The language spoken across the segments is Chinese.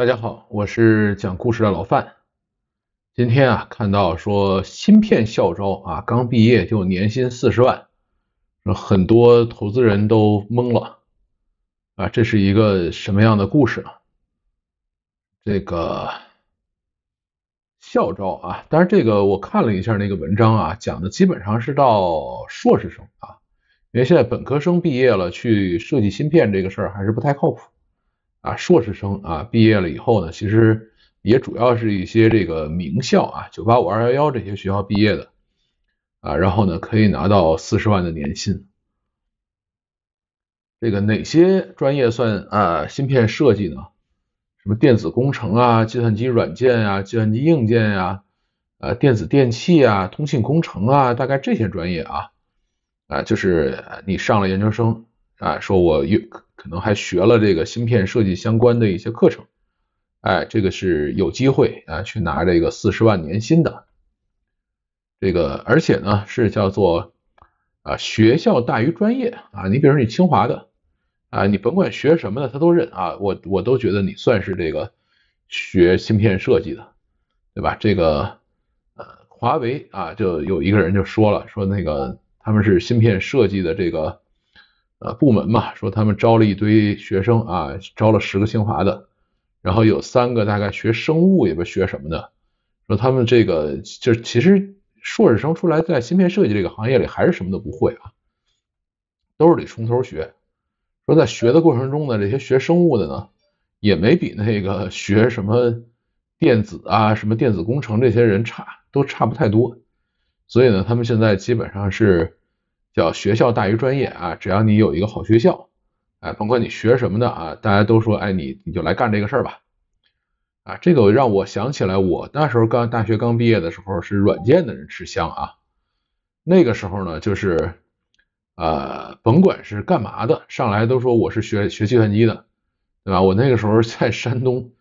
大家好，我是讲故事的老范。今天啊，看到说芯片校招啊，刚毕业就年薪四十万，很多投资人都懵了啊。这是一个什么样的故事呢？这个校招啊，当然这个我看了一下那个文章啊，讲的基本上是到硕士生啊，因为现在本科生毕业了去设计芯片这个事儿还是不太靠谱。啊，硕士生啊，毕业了以后呢，其实也主要是一些这个名校啊，九八五、二幺幺这些学校毕业的啊，然后呢，可以拿到四十万的年薪。这个哪些专业算啊，芯片设计呢？什么电子工程啊、计算机软件啊、计算机硬件呀、啊电子电器啊、通信工程啊，大概这些专业啊，啊，就是你上了研究生啊，说我有。可能还学了这个芯片设计相关的一些课程，哎，这个是有机会啊去拿这个四十万年薪的，这个而且呢是叫做啊学校大于专业啊，你比如说你清华的啊，你甭管学什么的，他都认啊，我我都觉得你算是这个学芯片设计的，对吧？这个呃华为啊就有一个人就说了，说那个他们是芯片设计的这个。呃，部门嘛，说他们招了一堆学生啊，招了十个清华的，然后有三个大概学生物也不学什么的，说他们这个就是其实硕士生出来在芯片设计这个行业里还是什么都不会啊，都是得从头学。说在学的过程中呢，这些学生物的呢，也没比那个学什么电子啊、什么电子工程这些人差，都差不太多。所以呢，他们现在基本上是。叫学校大于专业啊，只要你有一个好学校，哎，甭管你学什么的啊，大家都说哎，你你就来干这个事儿吧，啊，这个让我想起来，我那时候刚大学刚毕业的时候是软件的人吃香啊，那个时候呢就是啊，甭管是干嘛的，上来都说我是学学计算机的，对吧？我那个时候在山东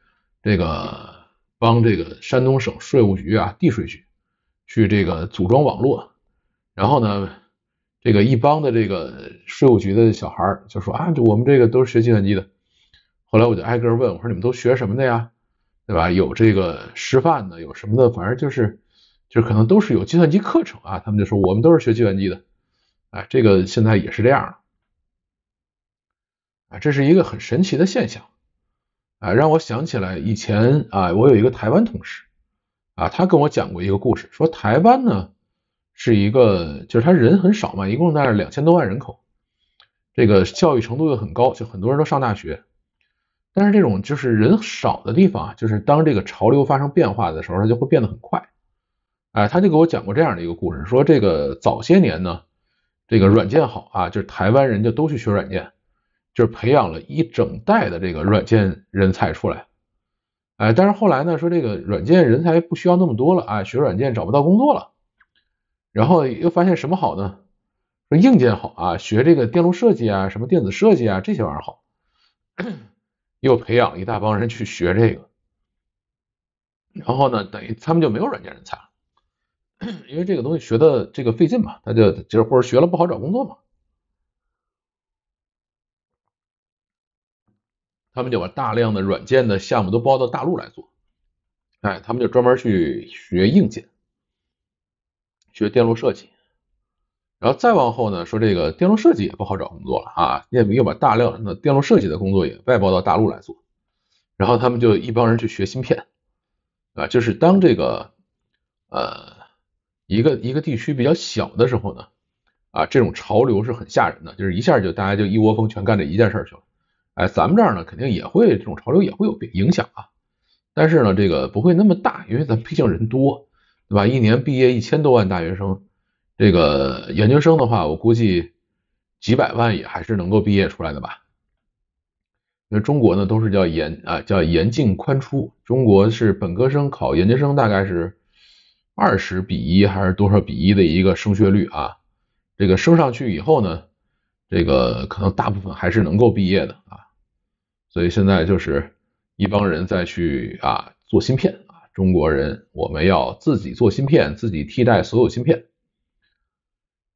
这个帮这个山东省税务局啊地税局去这个组装网络，然后呢。这个一帮的这个税务局的小孩就说啊，我们这个都是学计算机的。后来我就挨个问，我说你们都学什么的呀？对吧？有这个师范的，有什么的，反正就是就是可能都是有计算机课程啊。他们就说我们都是学计算机的。哎，这个现在也是这样啊，这是一个很神奇的现象啊，让我想起来以前啊，我有一个台湾同事啊，他跟我讲过一个故事，说台湾呢。是一个，就是他人很少嘛，一共那是两千多万人口，这个教育程度又很高，就很多人都上大学。但是这种就是人少的地方啊，就是当这个潮流发生变化的时候，它就会变得很快。哎，他就给我讲过这样的一个故事，说这个早些年呢，这个软件好啊，就是台湾人家都去学软件，就是培养了一整代的这个软件人才出来。哎，但是后来呢，说这个软件人才不需要那么多了啊，学软件找不到工作了。然后又发现什么好呢？说硬件好啊，学这个电路设计啊，什么电子设计啊，这些玩意儿好，又培养一大帮人去学这个。然后呢，等于他们就没有软件人才，了，因为这个东西学的这个费劲嘛，他就就是或者学了不好找工作嘛，他们就把大量的软件的项目都包到大陆来做，哎，他们就专门去学硬件。学电路设计，然后再往后呢，说这个电路设计也不好找工作了啊，也又把大量的电路设计的工作也外包到大陆来做，然后他们就一帮人去学芯片啊，就是当这个呃一个一个地区比较小的时候呢，啊这种潮流是很吓人的，就是一下就大家就一窝蜂全干这一件事去了，哎，咱们这儿呢肯定也会这种潮流也会有影响啊，但是呢这个不会那么大，因为咱们毕竟人多。对吧？一年毕业一千多万大学生，这个研究生的话，我估计几百万也还是能够毕业出来的吧。那中国呢，都是叫严啊，叫严进宽出。中国是本科生考研究生大概是二十比一，还是多少比一的一个升学率啊？这个升上去以后呢，这个可能大部分还是能够毕业的啊。所以现在就是一帮人在去啊做芯片。中国人，我们要自己做芯片，自己替代所有芯片。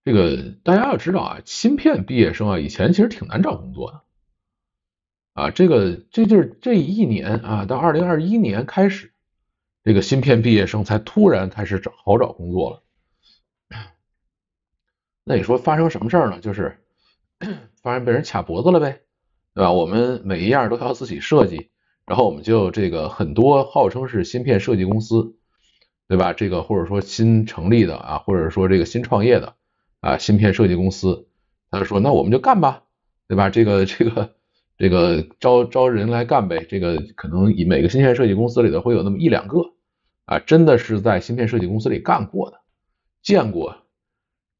这个大家要知道啊，芯片毕业生啊，以前其实挺难找工作的啊。这个这就是这一年啊，到二零二一年开始，这个芯片毕业生才突然开始找好找工作了。那你说发生什么事儿呢？就是 发现被人卡脖子了呗，对吧？我们每一样都要自己设计。然后我们就这个很多号称是芯片设计公司，对吧？这个或者说新成立的啊，或者说这个新创业的啊，芯片设计公司，他就说那我们就干吧，对吧？这个这个这个招招人来干呗。这个可能以每个芯片设计公司里头会有那么一两个啊，真的是在芯片设计公司里干过的，见过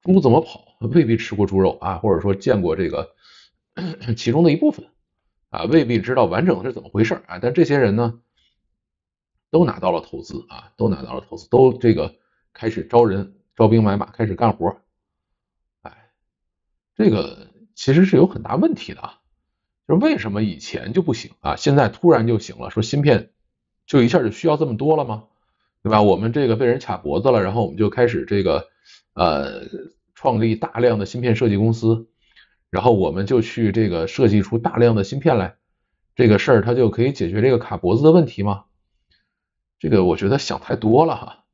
猪怎么跑，未必吃过猪肉啊，或者说见过这个 其中的一部分。啊，未必知道完整是怎么回事啊，但这些人呢，都拿到了投资啊，都拿到了投资，都这个开始招人、招兵买马，开始干活哎，这个其实是有很大问题的啊。是为什么以前就不行啊？现在突然就行了？说芯片就一下就需要这么多了吗？对吧？我们这个被人卡脖子了，然后我们就开始这个呃，创立大量的芯片设计公司。然后我们就去这个设计出大量的芯片来，这个事儿它就可以解决这个卡脖子的问题吗？这个我觉得想太多了哈。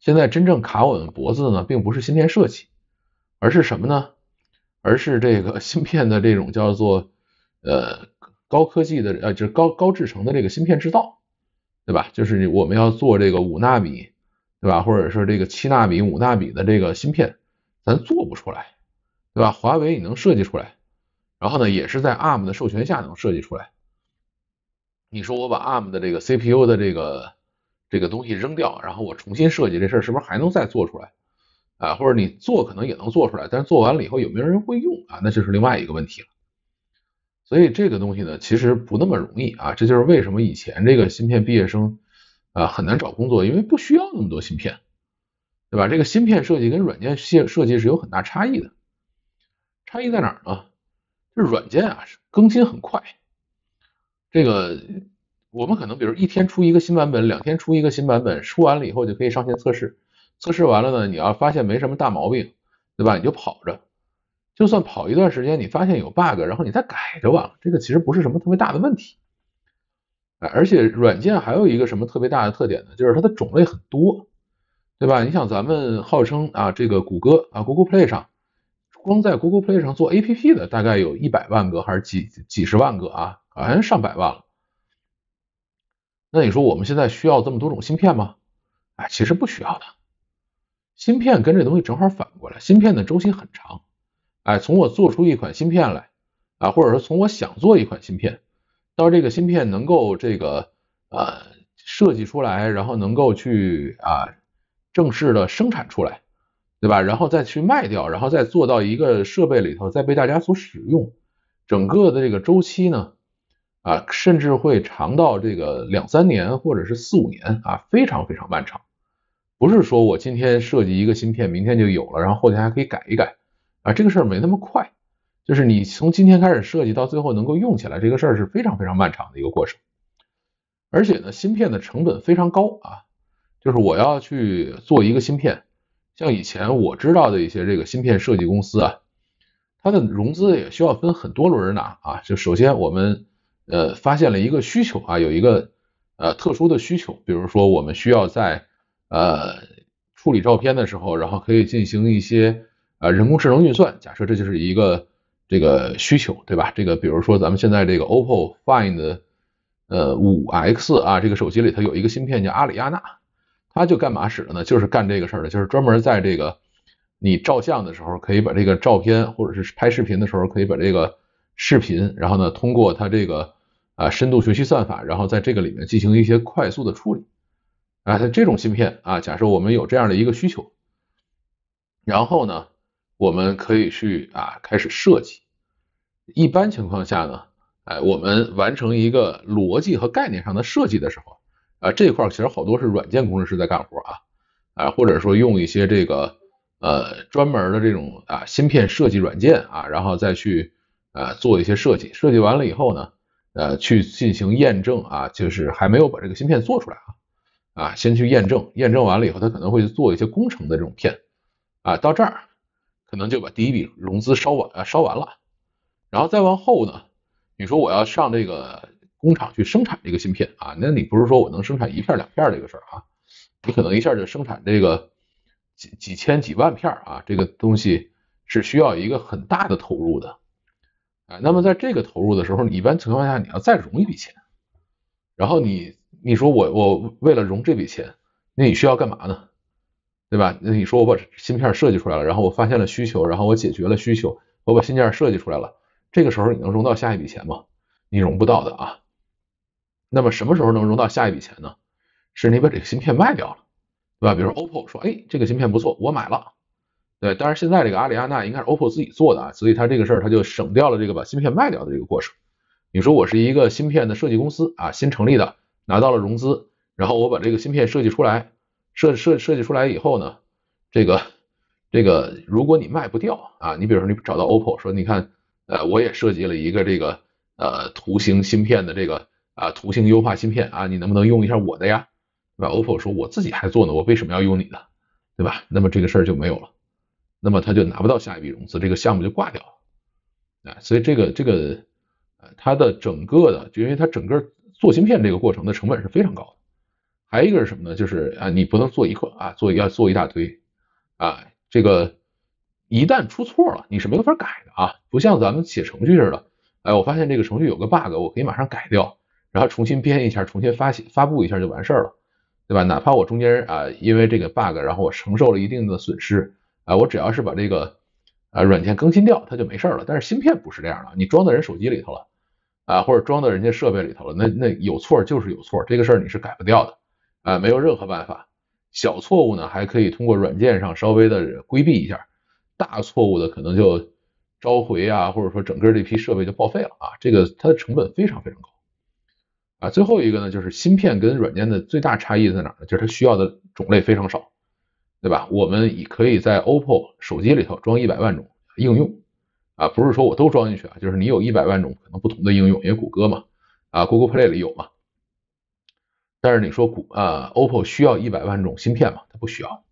现在真正卡我们脖子的呢，并不是芯片设计，而是什么呢？而是这个 芯片的这种叫做呃高科技的呃就是高高制成的这个芯片制造，对吧？就是我们要做这个五纳米，对吧？或者是这个七纳米、五纳米的这个芯片，咱做不出来。对吧？华为你能设计出来，然后呢，也是在 ARM 的授权下能设计出来。你说我把 ARM 的这个 CPU 的这个这个东西扔掉，然后我重新设计这事是不是还能再做出来？啊，或者你做可能也能做出来，但是做完了以后有没有人会用啊？那就是另外一个问题了。所以这个东西呢，其实不那么容易啊。这就是为什么以前这个芯片毕业生啊很难找工作，因为不需要那么多芯片，对吧？这个芯片设计跟软件设设计是有很大差异的。差异在哪呢？是软件啊，更新很快。这个我们可能比如一天出一个新版本，两天出一个新版本，出完了以后就可以上线测试。测试完了呢，你要发现没什么大毛病，对吧？你就跑着。就算跑一段时间，你发现有 bug，然后你再改就完了。这个其实不是什么特别大的问题。而且软件还有一个什么特别大的特点呢？就是它的种类很多，对吧？你想咱们号称啊，这个谷歌啊，Google Play 上。光在 Google Play 上做 A P P 的大概有一百万个，还是几几十万个啊？好像上百万了。那你说我们现在需要这么多种芯片吗？哎，其实不需要的。芯片跟这东西正好反过来，芯片的周期很长。哎，从我做出一款芯片来，啊，或者说从我想做一款芯片，到这个芯片能够这个呃设计出来，然后能够去啊正式的生产出来。对吧？然后再去卖掉，然后再做到一个设备里头，再被大家所使用，整个的这个周期呢，啊，甚至会长到这个两三年，或者是四五年，啊，非常非常漫长。不是说我今天设计一个芯片，明天就有了，然后后天还可以改一改，啊，这个事儿没那么快。就是你从今天开始设计，到最后能够用起来，这个事儿是非常非常漫长的一个过程。而且呢，芯片的成本非常高啊，就是我要去做一个芯片。像以前我知道的一些这个芯片设计公司啊，它的融资也需要分很多轮呢啊。就首先我们呃发现了一个需求啊，有一个呃特殊的需求，比如说我们需要在呃处理照片的时候，然后可以进行一些呃人工智能运算，假设这就是一个这个需求，对吧？这个比如说咱们现在这个 OPPO Find 呃五 X 啊，这个手机里头有一个芯片叫阿里亚纳。它就干嘛使的呢？就是干这个事儿的，就是专门在这个你照相的时候，可以把这个照片，或者是拍视频的时候，可以把这个视频，然后呢，通过它这个啊深度学习算法，然后在这个里面进行一些快速的处理。啊，这种芯片啊，假设我们有这样的一个需求，然后呢，我们可以去啊开始设计。一般情况下呢，哎，我们完成一个逻辑和概念上的设计的时候。啊，这块其实好多是软件工程师在干活啊，啊，或者说用一些这个呃专门的这种啊芯片设计软件啊，然后再去呃做一些设计，设计完了以后呢，呃去进行验证啊，就是还没有把这个芯片做出来啊，啊先去验证，验证完了以后他可能会做一些工程的这种片啊，到这儿可能就把第一笔融资烧完烧完了，然后再往后呢，你说我要上这个。工厂去生产这个芯片啊，那你不是说我能生产一片两片这个事儿啊？你可能一下就生产这个几几千几万片啊，这个东西是需要一个很大的投入的啊。那么在这个投入的时候，你一般情况下你要再融一笔钱，然后你你说我我为了融这笔钱，那你需要干嘛呢？对吧？那你说我把芯片设计出来了，然后我发现了需求，然后我解决了需求，我把芯片设计出来了，这个时候你能融到下一笔钱吗？你融不到的啊。那么什么时候能融到下一笔钱呢？是你把这个芯片卖掉了，对吧？比如 OPPO 说，哎，这个芯片不错，我买了，对。但是现在这个阿里阿纳应该是 OPPO 自己做的，啊，所以它这个事儿它就省掉了这个把芯片卖掉的这个过程。你说我是一个芯片的设计公司啊，新成立的，拿到了融资，然后我把这个芯片设计出来，设设设计出来以后呢，这个这个如果你卖不掉啊，你比如说你找到 OPPO 说，你看，呃，我也设计了一个这个呃图形芯片的这个。啊，图形优化芯片啊，你能不能用一下我的呀？那 OPPO 说我自己还做呢，我为什么要用你的？对吧？那么这个事儿就没有了，那么他就拿不到下一笔融资，这个项目就挂掉了。啊，所以这个这个啊，它的整个的，就因为它整个做芯片这个过程的成本是非常高的。还有一个是什么呢？就是啊，你不能做一块啊，做要做一大堆啊，这个一旦出错了，你是没法改的啊，不像咱们写程序似的，哎，我发现这个程序有个 bug，我可以马上改掉。然后重新编一下，重新发发布一下就完事儿了，对吧？哪怕我中间啊因为这个 bug，然后我承受了一定的损失啊，我只要是把这个啊软件更新掉，它就没事儿了。但是芯片不是这样的，你装到人手机里头了啊，或者装到人家设备里头了，那那有错就是有错，这个事儿你是改不掉的啊，没有任何办法。小错误呢还可以通过软件上稍微的规避一下，大错误的可能就召回啊，或者说整个这批设备就报废了啊，这个它的成本非常非常高。啊，最后一个呢，就是芯片跟软件的最大差异在哪儿呢？就是它需要的种类非常少，对吧？我们也可以在 OPPO 手机里头装一百万种应用，啊，不是说我都装进去啊，就是你有一百万种可能不同的应用，因为谷歌嘛，啊，Google Play 里有嘛。但是你说谷啊，OPPO 需要一百万种芯片嘛？它不需要，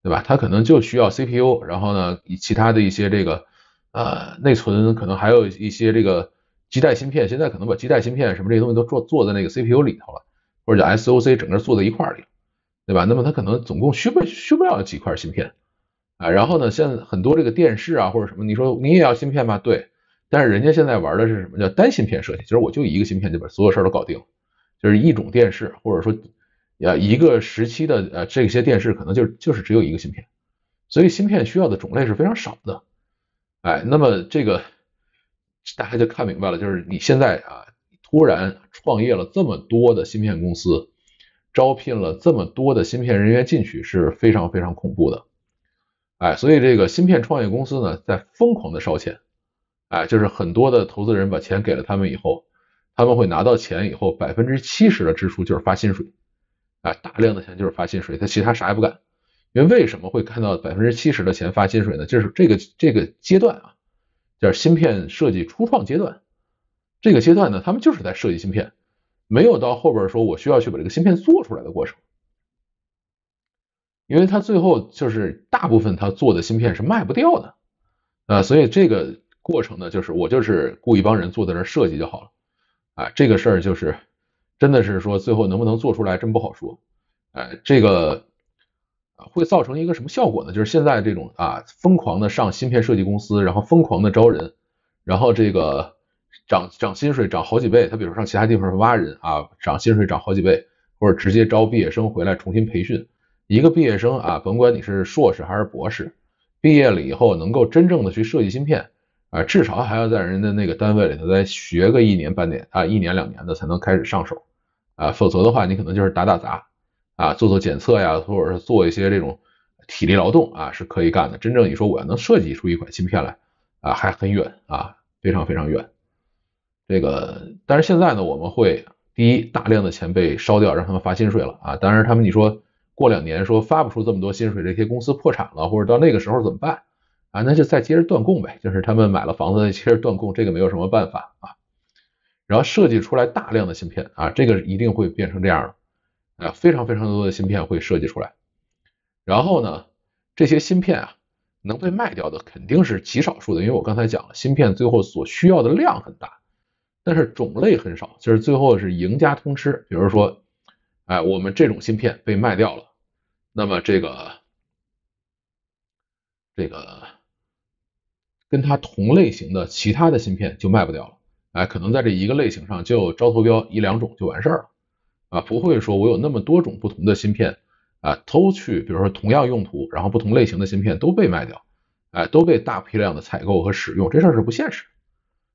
对吧？它可能就需要 CPU，然后呢，以其他的一些这个呃内存，可能还有一些这个。基带芯片现在可能把基带芯片什么这些东西都做做在那个 CPU 里头了，或者叫 SOC 整个做在一块儿里，对吧？那么它可能总共需不需不了几块芯片啊？然后呢，现在很多这个电视啊或者什么，你说你也要芯片吗？对，但是人家现在玩的是什么叫单芯片设计？就是我就一个芯片就把所有事儿都搞定，就是一种电视或者说呀一个时期的呃这些电视可能就就是只有一个芯片，所以芯片需要的种类是非常少的，哎，那么这个。大家就看明白了，就是你现在啊，突然创业了这么多的芯片公司，招聘了这么多的芯片人员进去是非常非常恐怖的，哎，所以这个芯片创业公司呢，在疯狂的烧钱，哎，就是很多的投资人把钱给了他们以后，他们会拿到钱以后，百分之七十的支出就是发薪水，啊，大量的钱就是发薪水，他其他啥也不干。因为为什么会看到百分之七十的钱发薪水呢？就是这个这个阶段啊。就是芯片设计初创阶段，这个阶段呢，他们就是在设计芯片，没有到后边说我需要去把这个芯片做出来的过程，因为他最后就是大部分他做的芯片是卖不掉的，啊，所以这个过程呢，就是我就是雇一帮人坐在那儿设计就好了，啊，这个事儿就是真的是说最后能不能做出来真不好说，哎，这个。会造成一个什么效果呢？就是现在这种啊，疯狂的上芯片设计公司，然后疯狂的招人，然后这个涨涨薪水涨好几倍。他比如说上其他地方挖人啊，涨薪水涨好几倍，或者直接招毕业生回来重新培训。一个毕业生啊，甭管你是硕士还是博士，毕业了以后能够真正的去设计芯片啊，至少还要在人家那个单位里头再学个一年半年啊，一年两年的才能开始上手啊，否则的话你可能就是打打杂。啊，做做检测呀，或者是做一些这种体力劳动啊，是可以干的。真正你说我要能设计出一款芯片来啊，还很远啊，非常非常远。这个，但是现在呢，我们会第一，大量的钱被烧掉，让他们发薪水了啊。当然他们你说过两年说发不出这么多薪水，这些公司破产了，或者到那个时候怎么办啊？那就再接着断供呗，就是他们买了房子接着断供，这个没有什么办法啊。然后设计出来大量的芯片啊，这个一定会变成这样的。啊，非常非常多的芯片会设计出来，然后呢，这些芯片啊，能被卖掉的肯定是极少数的，因为我刚才讲了，芯片最后所需要的量很大，但是种类很少，就是最后是赢家通吃。比如说，哎，我们这种芯片被卖掉了，那么这个这个跟它同类型的其他的芯片就卖不掉了，哎，可能在这一个类型上就招投标一两种就完事儿了。啊，不会说我有那么多种不同的芯片，啊，都去，比如说同样用途，然后不同类型的芯片都被卖掉，哎，都被大批量的采购和使用，这事儿是不现实。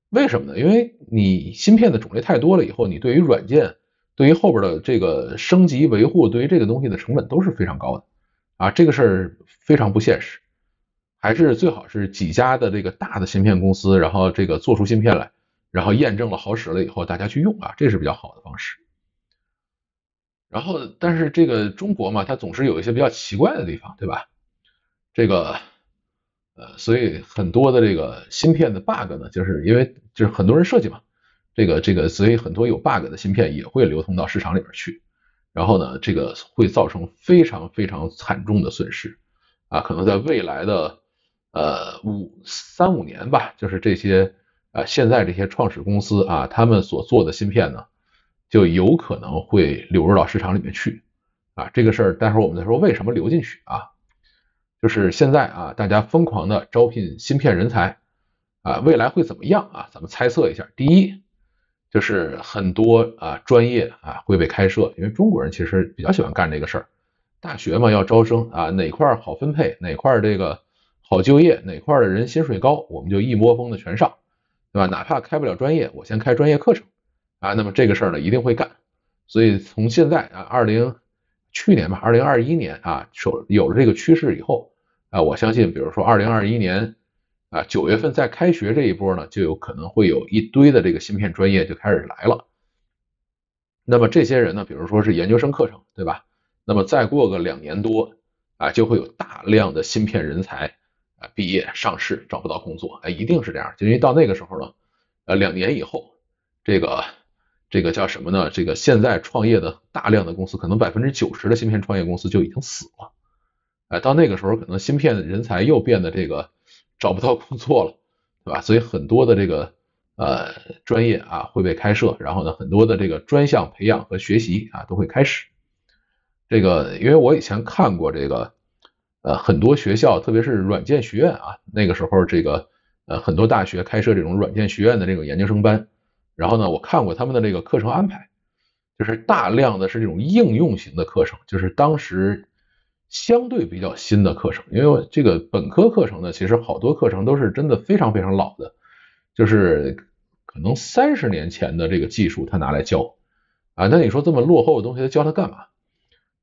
为什么呢？因为你芯片的种类太多了，以后你对于软件、对于后边的这个升级维护、对于这个东西的成本都是非常高的，啊，这个事儿非常不现实。还是最好是几家的这个大的芯片公司，然后这个做出芯片来，然后验证了好使了以后，大家去用啊，这是比较好的方式。然后，但是这个中国嘛，它总是有一些比较奇怪的地方，对吧？这个，呃，所以很多的这个芯片的 bug 呢，就是因为就是很多人设计嘛，这个这个，所以很多有 bug 的芯片也会流通到市场里面去。然后呢，这个会造成非常非常惨重的损失啊！可能在未来的呃五三五年吧，就是这些啊现在这些创始公司啊，他们所做的芯片呢。就有可能会流入到市场里面去啊，这个事儿待会儿我们再说为什么流进去啊，就是现在啊，大家疯狂的招聘芯片人才啊，未来会怎么样啊？咱们猜测一下，第一就是很多啊专业啊会被开设，因为中国人其实比较喜欢干这个事儿，大学嘛要招生啊，哪块好分配，哪块这个好就业，哪块的人薪水高，我们就一窝蜂的全上，对吧？哪怕开不了专业，我先开专业课程。啊，那么这个事儿呢一定会干，所以从现在啊，二零去年吧，二零二一年啊，有有了这个趋势以后啊，我相信，比如说二零二一年啊，九月份再开学这一波呢，就有可能会有一堆的这个芯片专业就开始来了。那么这些人呢，比如说是研究生课程，对吧？那么再过个两年多啊，就会有大量的芯片人才啊毕业上市找不到工作，哎，一定是这样，就因为到那个时候呢，呃，两年以后这个。这个叫什么呢？这个现在创业的大量的公司，可能百分之九十的芯片创业公司就已经死了。哎，到那个时候，可能芯片人才又变得这个 找不到工作了，对吧？所以很多的这个呃专业啊会被开设，然后呢，很多的这个专项培养和学习啊都会开始。这个因为我以前看过这个呃很多学校，特别是软件学院啊，那个时候这个呃很多大学开设这种软件学院的这种研究生班。然后呢，我看过他们的这个课程安排，就是大量的是这种应用型的课程，就是当时相对比较新的课程。因为这个本科课程呢，其实好多课程都是真的非常非常老的，就是可能三十年前的这个技术，他拿来教啊。那你说这么落后的东西，他教他干嘛？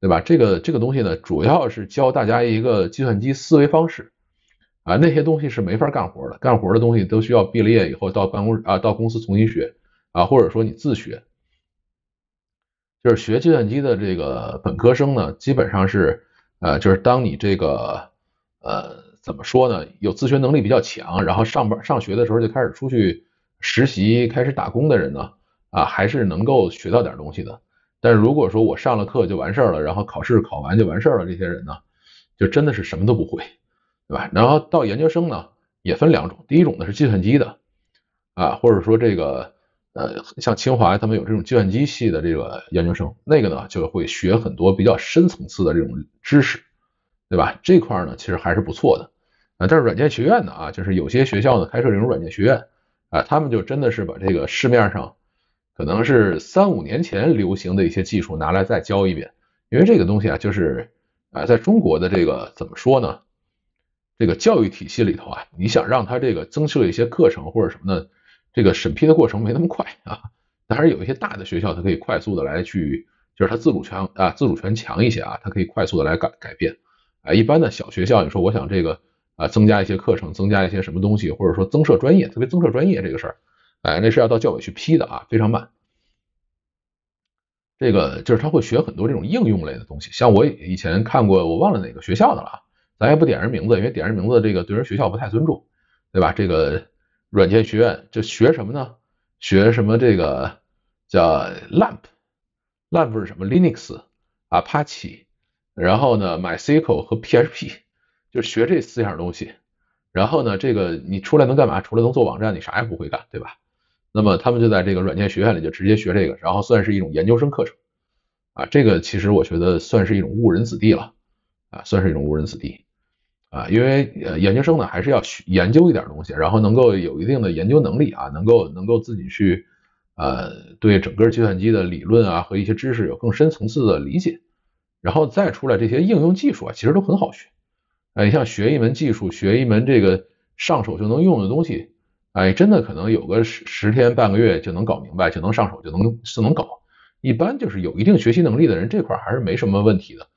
对吧？这个这个东西呢，主要是教大家一个计算机思维方式啊。那些东西是没法干活的，干活的东西都需要毕了业以后到办公啊到公司重新学。啊，或者说你自学，就是学计算机的这个本科生呢，基本上是，呃，就是当你这个，呃，怎么说呢，有自学能力比较强，然后上班上学的时候就开始出去实习，开始打工的人呢，啊，还是能够学到点东西的。但是如果说我上了课就完事儿了，然后考试考完就完事儿了，这些人呢，就真的是什么都不会，对吧？然后到研究生呢，也分两种，第一种呢是计算机的，啊，或者说这个。呃，像清华他们有这种计算机系的这个研究生，那个呢就会学很多比较深层次的这种知识，对吧？这块呢其实还是不错的。啊，但是软件学院呢啊，就是有些学校呢开设这种软件学院啊，他们就真的是把这个市面上可能是三五年前流行的一些技术拿来再教一遍，因为这个东西啊，就是啊，在中国的这个怎么说呢？这个教育体系里头啊，你想让他这个增设一些课程或者什么呢？这个审批的过程没那么快啊，但是有一些大的学校，它可以快速的来去，就是它自主权啊，自主权强一些啊，它可以快速的来改改变。哎，一般的小学校，你说我想这个啊，增加一些课程，增加一些什么东西，或者说增设专业，特别增设专业这个事儿，哎，那是要到教委去批的啊，非常慢。这个就是他会学很多这种应用类的东西，像我以前看过，我忘了哪个学校的了，咱也不点人名字，因为点人名字这个对人学校不太尊重，对吧？这个。软件学院就学什么呢？学什么？这个叫 LAMP，LAMP 是什么？Linux、Apache，然后呢，MySQL 和 PHP，就学这四样东西。然后呢，这个你出来能干嘛？除了能做网站，你啥也不会干，对吧？那么他们就在这个软件学院里就直接学这个，然后算是一种研究生课程啊。这个其实我觉得算是一种误人子弟了啊，算是一种误人子弟。啊，因为呃，研究生呢还是要学研究一点东西，然后能够有一定的研究能力啊，能够能够自己去呃，对整个计算机的理论啊和一些知识有更深层次的理解，然后再出来这些应用技术啊，其实都很好学。哎，像学一门技术，学一门这个上手就能用的东西，哎，真的可能有个十十天半个月就能搞明白，就能上手就能就能搞。一般就是有一定学习能力的人，这块还是没什么问题的。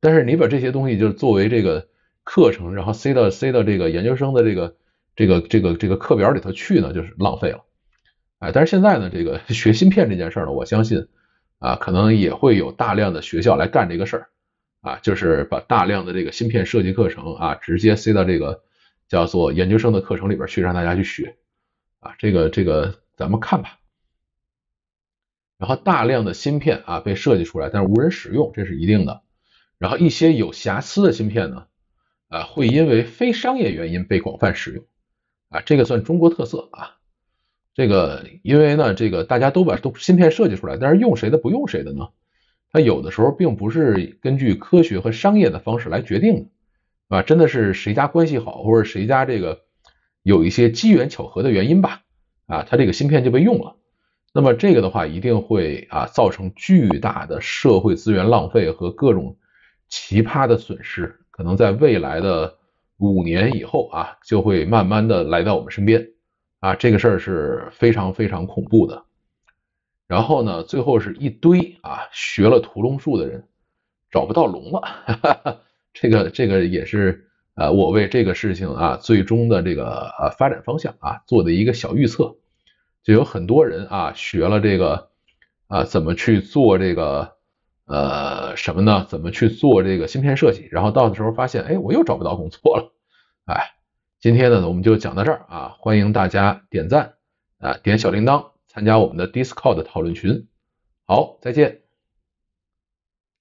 但是你把这些东西就作为这个。课程，然后塞到塞到这个研究生的这个这个这个这个课表里头去呢，就是浪费了。哎，但是现在呢，这个学芯片这件事呢，我相信啊，可能也会有大量的学校来干这个事儿，啊，就是把大量的这个芯片设计课程啊，直接塞到这个叫做研究生的课程里边去，让大家去学。啊，这个这个咱们看吧。然后大量的芯片啊被设计出来，但是无人使用，这是一定的。然后一些有瑕疵的芯片呢。啊，会因为非商业原因被广泛使用，啊，这个算中国特色啊。这个因为呢，这个大家都把都芯片设计出来，但是用谁的不用谁的呢？它有的时候并不是根据科学和商业的方式来决定的，啊，真的是谁家关系好或者谁家这个有一些机缘巧合的原因吧，啊，它这个芯片就被用了。那么这个的话，一定会啊造成巨大的社会资源浪费和各种奇葩的损失。可能在未来的五年以后啊，就会慢慢的来到我们身边啊，这个事儿是非常非常恐怖的。然后呢，最后是一堆啊学了屠龙术的人找不到龙了，哈 哈这个这个也是呃我为这个事情啊最终的这个呃发展方向啊做的一个小预测。就有很多人啊学了这个啊怎么去做这个。呃，什么呢？怎么去做这个芯片设计？然后到的时候发现，哎，我又找不到工作了。哎，今天呢，我们就讲到这儿啊！欢迎大家点赞啊，点小铃铛，参加我们的 Discord 讨论群。好，再见。